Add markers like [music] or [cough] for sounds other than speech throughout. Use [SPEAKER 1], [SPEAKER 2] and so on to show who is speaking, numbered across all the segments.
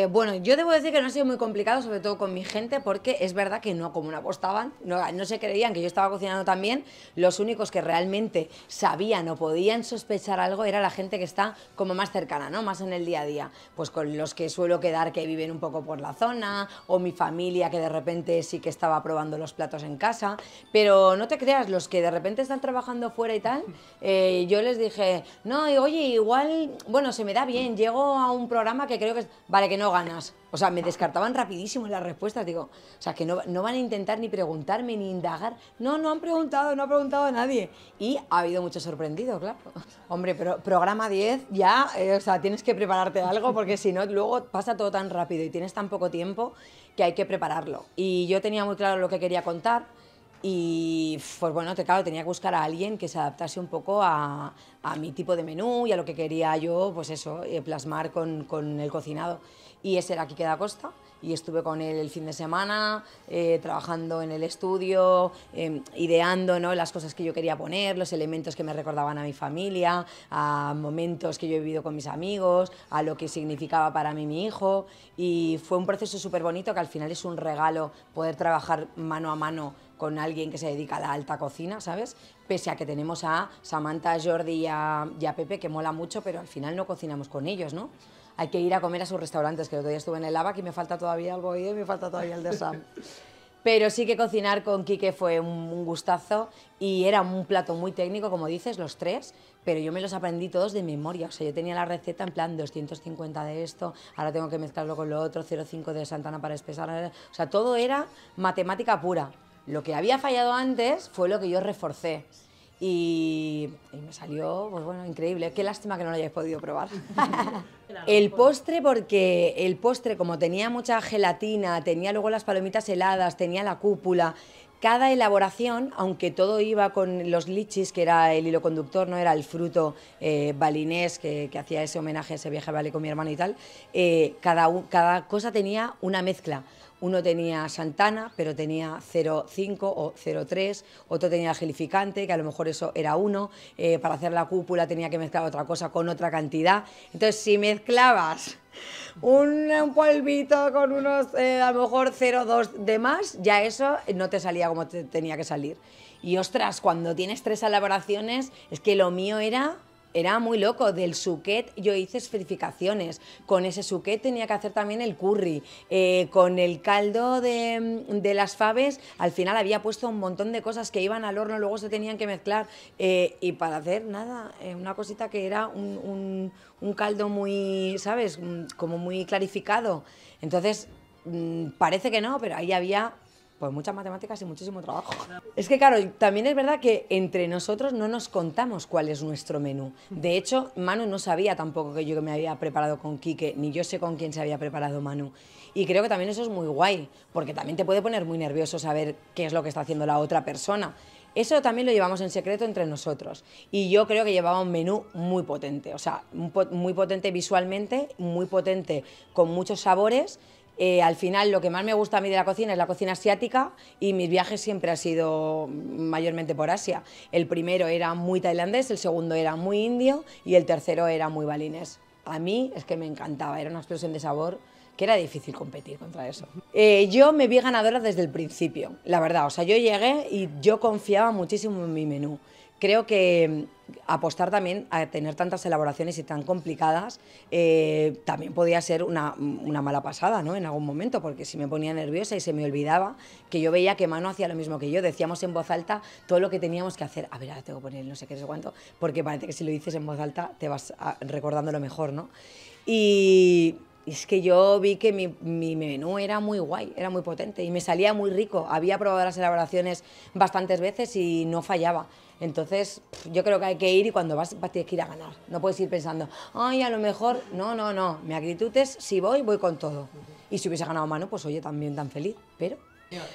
[SPEAKER 1] Eh, bueno, yo debo decir que no ha sido muy complicado, sobre todo con mi gente, porque es verdad que no, como no apostaban, no, se creían que yo estaba cocinando tan bien, los únicos que realmente sabían o podían sospechar algo era la gente que está como más cercana, ¿no? Más en el día a día. Pues con los que suelo quedar que viven un poco por la zona, o mi familia que de repente sí que estaba probando los platos en casa. Pero no te creas, los que de repente están trabajando fuera y tal, eh, yo les dije, no, oye, igual, bueno, se me da bien, llego a un programa que creo que... Vale, que no ganas. O sea, me descartaban rapidísimo las respuestas. Digo, o sea, que no, no, van a intentar ni preguntarme ni indagar. No, no han preguntado, no ha preguntado a nadie. Y ha habido mucho sorprendido, claro. Hombre, pero programa 10 ya, eh, o sea, tienes que prepararte algo porque si no, luego pasa todo tan rápido y tienes tan poco tiempo que hay que prepararlo. Y yo tenía muy claro lo que quería contar. Y pues bueno, claro, tenía que buscar a alguien que se adaptase un poco a, a mi tipo de menú y a lo que quería yo, pues eso, eh, plasmar con, con el cocinado y ese era que da Costa y estuve con él el fin de semana, eh, trabajando en el estudio, em, ideando ¿no? las cosas que yo quería poner, los elementos que me recordaban a mi familia, a momentos que yo he vivido con mis amigos, a lo que significaba para mí mi hijo. Y fue un proceso súper bonito que al final es un regalo poder trabajar mano a mano con alguien que se dedica a la alta cocina, ¿sabes? Pese a que tenemos a Samantha, Jordi y a, Pepe, que mola mucho, pero al final no cocinamos con ellos, ¿no? Hay que ir a comer a sus restaurantes, que el otro día estuve en el ABAC y me falta toda todavía algo y me falta todavía el de Sam. [laughs] Pero sí que cocinar con Quique fue un gustazo y era un plato muy técnico, como dices, los tres, pero yo me los aprendí todos de memoria. O sea, yo tenía la receta en plan 250 de esto, ahora tengo que mezclarlo con lo otro, 0,5 de Santana para espesar. Eh, o sea, todo era matemática pura. Lo que había fallado antes fue lo que yo reforcé. Y, me salió, pues bueno, increíble. Qué lástima que no lo hayáis podido probar. [laughs] [laughs] el postre, porque el postre, como tenía mucha gelatina, tenía luego las palomitas heladas, tenía la cúpula, cada elaboración, aunque todo iba con los lichis, que era el hilo conductor, no era el fruto eh, balinés que, hacía ese homenaje, ese viaje a con mi hermano y tal, eh, cada cosa tenía una mezcla. Uno tenía Santana, pero tenía 0,5 o 0,3. Otro tenía gelificante, que a lo mejor eso era uno. Eh, para hacer la cúpula tenía que mezclar otra cosa con otra cantidad. Entonces, si mezclabas un, polvito con unos, eh, a lo mejor 0,2 de más, ya eso no te salía como te tenía que salir. Y ostras, cuando tienes tres elaboraciones, es que lo mío era era muy loco. Del suquet yo hice esferificaciones. Con ese suquet tenía que hacer también el curry. Eh, con el caldo de, las faves, al final había puesto un montón de cosas que iban al horno, luego se tenían que mezclar. Eh, y para hacer nada, eh, una cosita que era un, caldo muy, ¿sabes? Mm, como muy clarificado. Entonces, mm, parece que no, pero ahí había pues muchas matemáticas y muchísimo trabajo. Es que claro, también es verdad que entre nosotros no nos contamos cuál es nuestro menú. De hecho, Manu no sabía tampoco que yo me había preparado con Quique, ni yo sé con quién se había preparado Manu. Y creo que también eso es muy guay, porque también te puede poner muy nervioso saber qué es lo que está haciendo la otra persona. Eso también lo llevamos en secreto entre nosotros. Y yo creo que llevaba un menú muy potente, o sea, muy potente visualmente, muy potente con muchos sabores eh, al final lo que más me gusta a mí de la cocina es la cocina asiática y mis viajes siempre han sido mayormente por Asia. El primero era muy tailandés, el segundo era muy indio y el tercero era muy balinés. A mí es que me encantaba, era una explosión de sabor que era difícil competir contra eso. Eh, yo me vi ganadora desde el principio, la verdad, o sea, yo llegué y yo confiaba muchísimo en mi menú creo que mm, apostar también a tener tantas elaboraciones y tan complicadas eh, también podía ser mm, una, mala pasada ¿no? en algún momento, porque si me ponía nerviosa y se me olvidaba que yo veía que Mano hacía lo mismo que yo, decíamos en voz alta todo lo que teníamos que hacer, a ver, ahora tengo que poner no sé qué, no sé cuánto, porque parece que si lo dices en voz alta te vas ah, recordando lo mejor, ¿no? Y es que yo vi que mi, menú era muy guay, era muy potente y me salía muy rico. Había probado las elaboraciones bastantes veces y no fallaba. Entonces, yo creo que hay que ir y cuando vas, tienes que ir a ganar. No puedes ir pensando, ay, a lo mejor. No, no, no. Mi actitud es: si voy, voy con todo. Y si hubiese ganado mano, pues oye, también tan feliz. Pero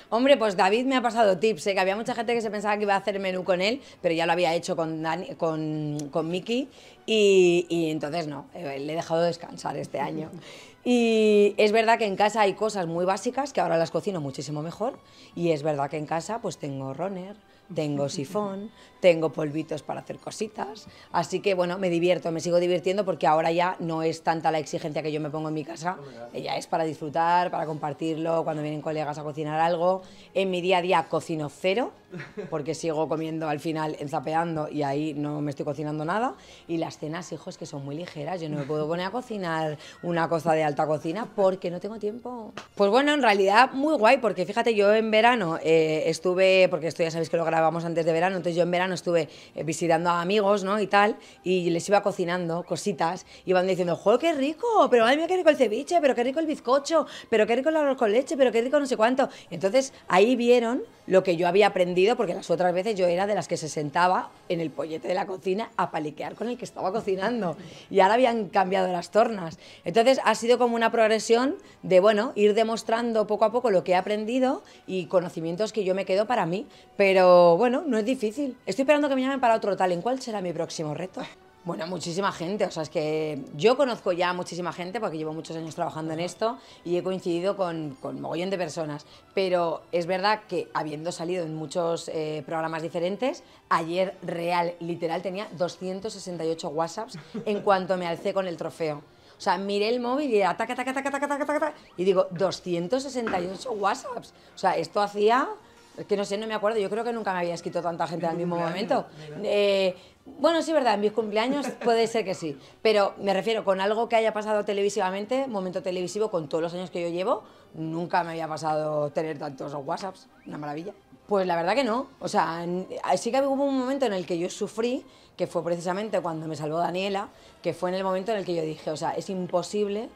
[SPEAKER 1] Hombre, pues David me ha pasado tips, ¿eh? que había mucha gente que se pensaba que iba a hacer menú con él, pero ya lo había hecho con, con, Miki y, entonces no, eh, le he dejado descansar este año. [laughs] Y es verdad que en casa hay cosas muy básicas que ahora las cocino muchísimo mejor y es verdad que en casa pues tengo runner, tengo sifón, tengo polvitos para hacer cositas, así que bueno, me divierto, me sigo divirtiendo porque ahora ya no es tanta la exigencia que yo me pongo en mi casa, ya es para disfrutar, para compartirlo, cuando vienen colegas a cocinar algo, en mi día a día cocino cero, [laughs] porque sigo comiendo al final enzapeando y ahí no me estoy cocinando nada, y las cenas, hijos, que son muy ligeras, yo no me puedo poner a cocinar una cosa de alta cocina porque no tengo tiempo. Pues bueno, en realidad muy guay, porque fíjate, yo en verano eh, estuve, porque esto ya sabéis que lo grabé, vamos antes de verano, entonces yo en verano estuve eh, visitando a amigos, ¿no? Y tal, y les iba cocinando cositas, y iban diciendo, ¡joder, qué rico! Pero ay, mira qué rico el ceviche, pero qué rico el bizcocho, pero qué rico el arroz con leche, pero qué rico no sé cuánto. Entonces ahí vieron lo que yo había aprendido, porque las otras veces yo era de las que se sentaba en el pollete de la cocina a paliquear con el que estaba cocinando. Y ahora habían cambiado las tornas. Entonces ha sido como una progresión de, bueno, ir demostrando poco a poco lo que he aprendido y conocimientos que yo me quedo para mí. Pero bueno, no es difícil. Estoy esperando que me llamen para otro tal. ¿En cuál será mi próximo reto? Bueno, muchísima gente, o sea, es que yo conozco ya muchísima gente porque llevo muchos años trabajando en esto y he coincidido con, con mogollón de personas, pero es verdad que habiendo salido en muchos eh, programas diferentes, ayer real, literal, tenía 268 WhatsApps en cuanto me alcé con el trofeo. O sea, miré el móvil y era ataca, ataca, ataca, ataca, ataca y digo, 268 WhatsApps. O sea, esto hacía que no sé, no me acuerdo. Yo creo que nunca me había escrito tanta gente al mismo momento. Eh, bueno, sí, verdad, en mis cumpleaños puede ser que sí. Pero me refiero, con algo que haya pasado televisivamente, momento televisivo, con todos los años que yo llevo, nunca me había pasado tener tantos WhatsApps. Una maravilla. Pues la verdad que no. O sea, eh, sí que hubo un momento en el que yo sufrí, que fue precisamente cuando me salvó Daniela, que fue en el momento en el que yo dije, o sea, es imposible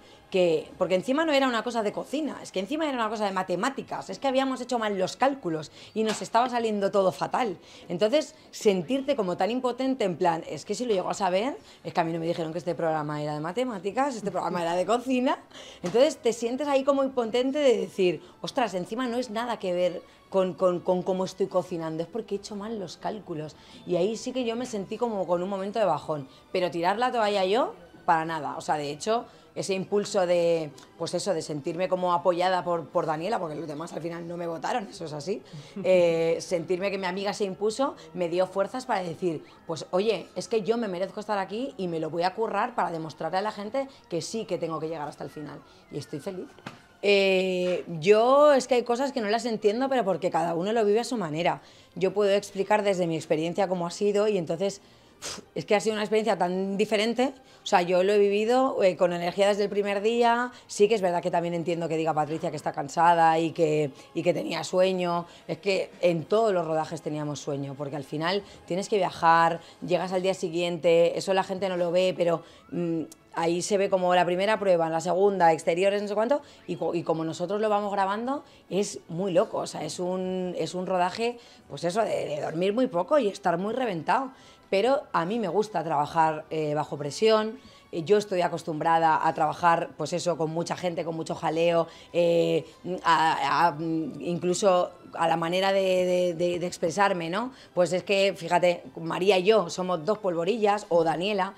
[SPEAKER 1] porque encima no era una cosa de cocina, es que encima era una cosa de matemáticas, es que habíamos hecho mal los cálculos y nos estaba saliendo todo fatal. Entonces, sentirte como tan impotente, en plan, es que si lo llego a saber, es que a mí no me dijeron que este programa era de matemáticas, este programa era de cocina. Entonces, te sientes ahí como impotente de decir, ostras, encima no es nada que ver con, con, con, cómo estoy cocinando, es porque he hecho mal los cálculos. Y ahí sí que yo me sentí como con un momento de bajón, pero tirar la toalla yo, para nada. O sea, de hecho, ese impulso de, pues eso, de sentirme como apoyada por, por Daniela, porque los demás al final no me votaron, eso es así, [laughs] eh, sentirme que mi amiga se impuso, me dio fuerzas para decir, pues oye, es que yo me merezco estar aquí y me lo voy a currar para demostrarle a la gente que sí que tengo que llegar hasta el final. Y estoy feliz. Eh, yo es que hay cosas que no las entiendo, pero porque cada uno lo vive a su manera. Yo puedo explicar desde mi experiencia cómo ha sido y entonces es que ha sido una experiencia tan diferente. O sea, yo lo he vivido eh, con energía desde el primer día. Sí que es verdad que también entiendo que diga Patricia que está cansada y que, que tenía sueño. Es que en todos los rodajes teníamos sueño, porque al final tienes que viajar, llegas al día siguiente, eso la gente no lo ve, pero mm, ahí se ve como la primera prueba, la segunda, exteriores, no sé cuánto, y, como nosotros lo vamos grabando, es muy loco, o sea, es un, rodaje, pues eso, de dormir muy poco y estar muy reventado pero a mí me gusta trabajar eh, bajo presión. Eh, yo estoy acostumbrada a trabajar, pues eso, con mucha gente, con mucho jaleo, eh, incluso a la manera de, expresarme, ¿no? Pues es que, fíjate, María y yo somos dos polvorillas, o Daniela.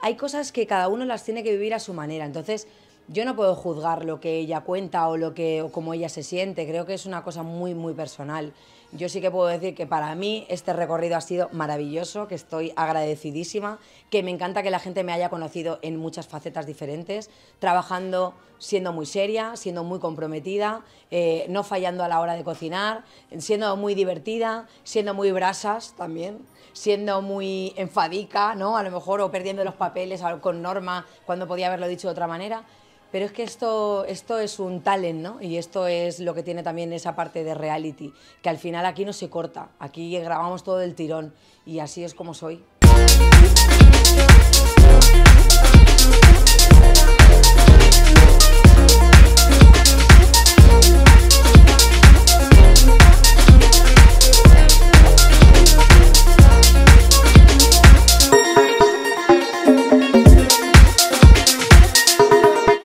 [SPEAKER 1] Hay cosas que cada uno las tiene que vivir a su manera, entonces yo no puedo juzgar lo que ella cuenta o lo que o cómo ella se siente. Creo que es una cosa muy, muy personal yo sí que puedo decir que para mí este recorrido ha sido maravilloso, que estoy agradecidísima, que me encanta que la gente me haya conocido en muchas facetas diferentes, trabajando siendo muy seria, siendo muy comprometida, eh, no fallando a la hora de cocinar, siendo muy divertida, siendo muy brasas también, siendo muy enfadica, ¿no? A lo mejor o perdiendo los papeles con norma cuando podía haberlo dicho de otra manera. Pero es que esto, esto es un talent, ¿no? Y esto es lo que tiene también esa parte de reality, que al final aquí no se corta, aquí grabamos todo el tirón y así es como soy.